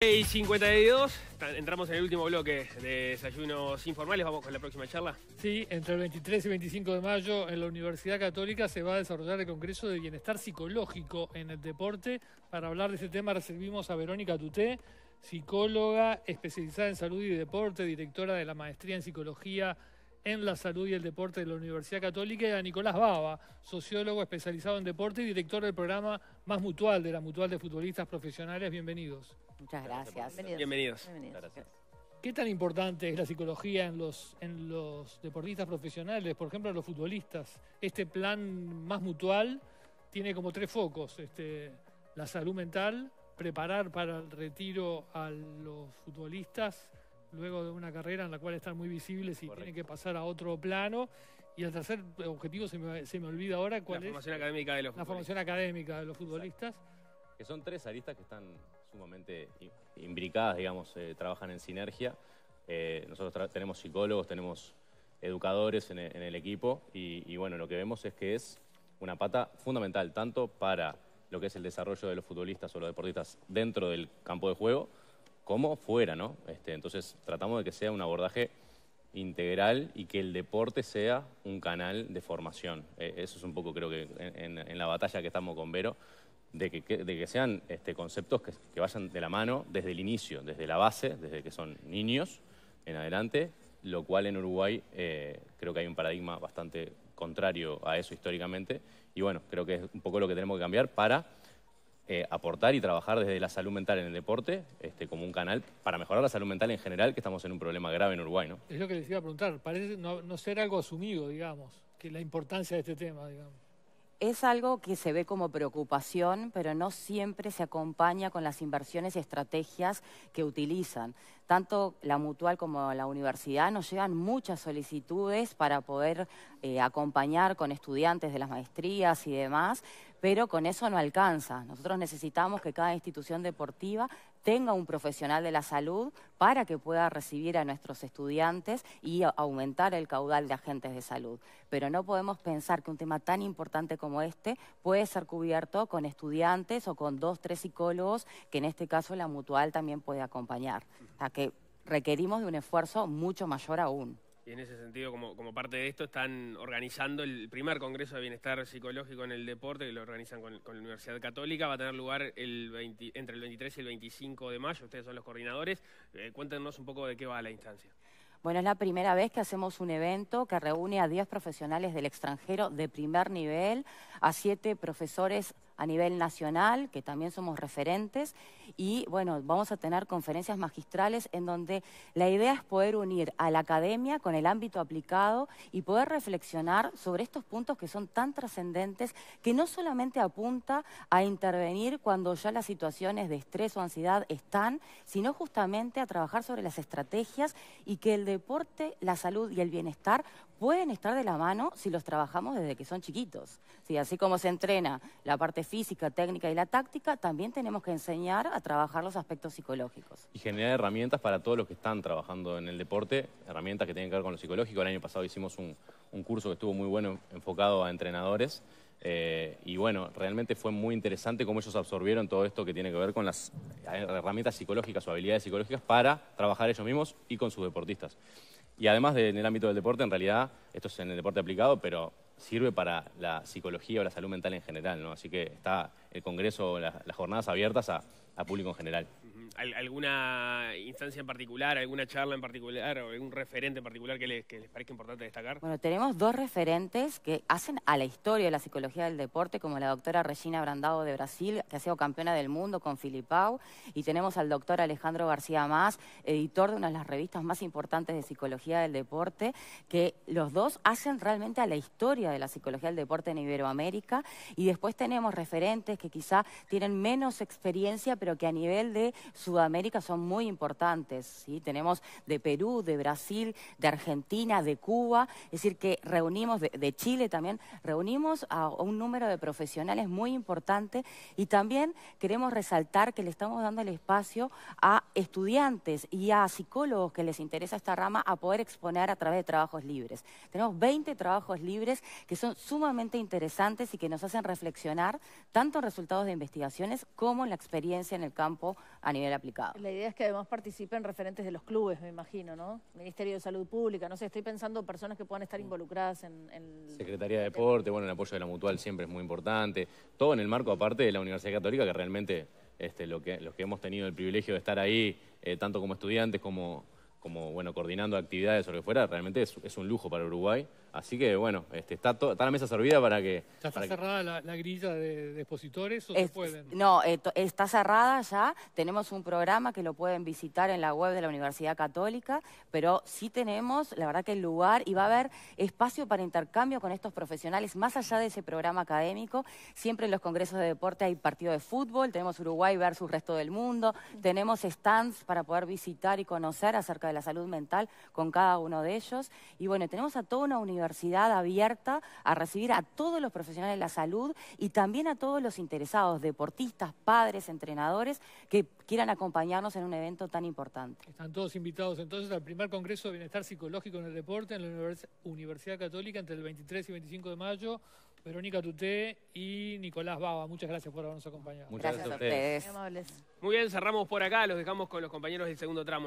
652. 52, entramos en el último bloque de desayunos informales, vamos con la próxima charla. Sí, entre el 23 y 25 de mayo en la Universidad Católica se va a desarrollar el Congreso de Bienestar Psicológico en el Deporte. Para hablar de ese tema recibimos a Verónica Tuté, psicóloga especializada en salud y deporte, directora de la maestría en psicología en la salud y el deporte de la Universidad Católica, y a Nicolás Baba, sociólogo especializado en deporte y director del programa Más Mutual de la Mutual de Futbolistas Profesionales. Bienvenidos. Muchas gracias. Bienvenidos. Bienvenidos. Gracias. ¿Qué tan importante es la psicología en los, en los deportistas profesionales, por ejemplo, en los futbolistas? Este plan más mutual tiene como tres focos, este, la salud mental, preparar para el retiro a los futbolistas luego de una carrera en la cual están muy visibles y tienen que pasar a otro plano. Y el tercer objetivo se me, olvida ahora, ¿cuál la formación Académica de los la formación académica de los futbolistas. Que son tres aristas que están sumamente imbricadas, digamos, eh, trabajan en sinergia. Eh, nosotros tenemos psicólogos, tenemos educadores en, e, el equipo y, bueno, lo que vemos es que es una pata fundamental tanto para lo que es el desarrollo de los futbolistas o los deportistas dentro del campo de juego como fuera, ¿no? Este, entonces tratamos de que sea un abordaje integral y que el deporte sea un canal de formación. Eh, eso es un poco creo que en la batalla que estamos con Vero de que, sean este, conceptos que, vayan de la mano desde el inicio, desde la base, desde que son niños en adelante, lo cual en Uruguay eh, creo que hay un paradigma bastante contrario a eso históricamente. Y bueno, creo que es un poco lo que tenemos que cambiar para eh, aportar y trabajar desde la salud mental en el deporte este, como un canal para mejorar la salud mental en general, que estamos en un problema grave en Uruguay. ¿no? Es lo que les iba a preguntar. Parece no, no ser algo asumido, digamos, que la importancia de este tema, digamos. Es algo que se ve como preocupación, pero no siempre se acompaña con las inversiones y estrategias que utilizan. Tanto la mutual como la universidad nos llegan muchas solicitudes para poder eh, acompañar con estudiantes de las maestrías y demás, pero con eso no alcanza. Nosotros necesitamos que cada institución deportiva tenga un profesional de la salud para que pueda recibir a nuestros estudiantes y aumentar el caudal de agentes de salud. Pero no podemos pensar que un tema tan importante como este puede ser cubierto con estudiantes o con dos, tres psicólogos, que en este caso la mutual también puede acompañar. O sea que requerimos de un esfuerzo mucho mayor aún. Y en ese sentido, como, parte de esto, están organizando el primer Congreso de Bienestar Psicológico en el Deporte, que lo organizan con, la Universidad Católica. Va a tener lugar el entre el 23 y el 25 de mayo. Ustedes son los coordinadores. Eh, cuéntenos un poco de qué va la instancia. Bueno, es la primera vez que hacemos un evento que reúne a 10 profesionales del extranjero de primer nivel, a 7 profesores a nivel nacional, que también somos referentes, y bueno, vamos a tener conferencias magistrales en donde la idea es poder unir a la academia con el ámbito aplicado y poder reflexionar sobre estos puntos que son tan trascendentes, que no solamente apunta a intervenir cuando ya las situaciones de estrés o ansiedad están, sino justamente a trabajar sobre las estrategias y que el deporte, la salud y el bienestar pueden estar de la mano si los trabajamos desde que son chiquitos. ¿sí? Así como se entrena la parte física, técnica y la táctica, también tenemos que enseñar a trabajar los aspectos psicológicos. Y generar herramientas para todos los que están trabajando en el deporte, herramientas que tienen que ver con lo psicológico. El año pasado hicimos un, curso que estuvo muy bueno enfocado a entrenadores. Eh, y bueno, realmente fue muy interesante cómo ellos absorbieron todo esto que tiene que ver con las eh, herramientas psicológicas o habilidades psicológicas para trabajar ellos mismos y con sus deportistas. Y además de, en el ámbito del deporte, en realidad, esto es en el deporte aplicado, pero sirve para la psicología o la salud mental en general, ¿no? Así que está el Congreso, las jornadas abiertas a público en general alguna instancia en particular, alguna charla en particular o algún referente en particular que les, que parezca importante destacar? Bueno, tenemos dos referentes que hacen a la historia de la psicología del deporte, como la doctora Regina Brandao de Brasil, que ha sido campeona del mundo con Filipao, y tenemos al doctor Alejandro García Más, editor de una de las revistas más importantes de psicología del deporte, que los dos hacen realmente a la historia de la psicología del deporte en Iberoamérica, y después tenemos referentes que quizá tienen menos experiencia, pero que a nivel de su Sudamérica son muy importantes. Tenemos de Perú, de Brasil, de Argentina, de Cuba. Es decir, que reunimos, de, de Chile también, reunimos a un número de profesionales muy importante y también queremos resaltar que le estamos dando el espacio a estudiantes y a psicólogos que les interesa esta rama a poder exponer a través de trabajos libres. Tenemos 20 trabajos libres que son sumamente interesantes y que nos hacen reflexionar tanto en resultados de investigaciones como en la experiencia en el campo a nivel la idea es que además participen referentes de los clubes, me imagino, ¿no? Ministerio de Salud Pública, no sé, estoy pensando personas que puedan estar involucradas en... Secretaría de Deporte, bueno, el apoyo de la Mutual siempre es muy importante. Todo en el marco, aparte, de la Universidad Católica, que realmente este, lo que, los que hemos tenido el privilegio de estar ahí, eh, tanto como estudiantes como como bueno, coordinando actividades o lo que fuera, realmente es, un lujo para Uruguay. Así que bueno, este, está, la mesa servida para que. ¿Ya ¿Está cerrada la, grilla de, expositores o se pueden? No, eh, está cerrada ya. Tenemos un programa que lo pueden visitar en la web de la Universidad Católica, pero sí tenemos, la verdad, que el lugar y va a haber espacio para intercambio con estos profesionales, más allá de ese programa académico. Siempre en los congresos de deporte hay partido de fútbol, tenemos Uruguay versus resto del mundo, tenemos stands para poder visitar y conocer acerca de la salud mental con cada uno de ellos. Y bueno, tenemos a toda una universidad abierta a recibir a todos los profesionales de la salud y también a todos los interesados, deportistas, padres, entrenadores, que quieran acompañarnos en un evento tan importante. Están todos invitados entonces al primer Congreso de Bienestar Psicológico en el Deporte en la Universidad Católica entre el 23 y 25 de mayo. Verónica Tuté y Nicolás Baba, muchas gracias por habernos acompañado. Muchas gracias, a ustedes. Muy bien, cerramos por acá, los dejamos con los compañeros del segundo tramo.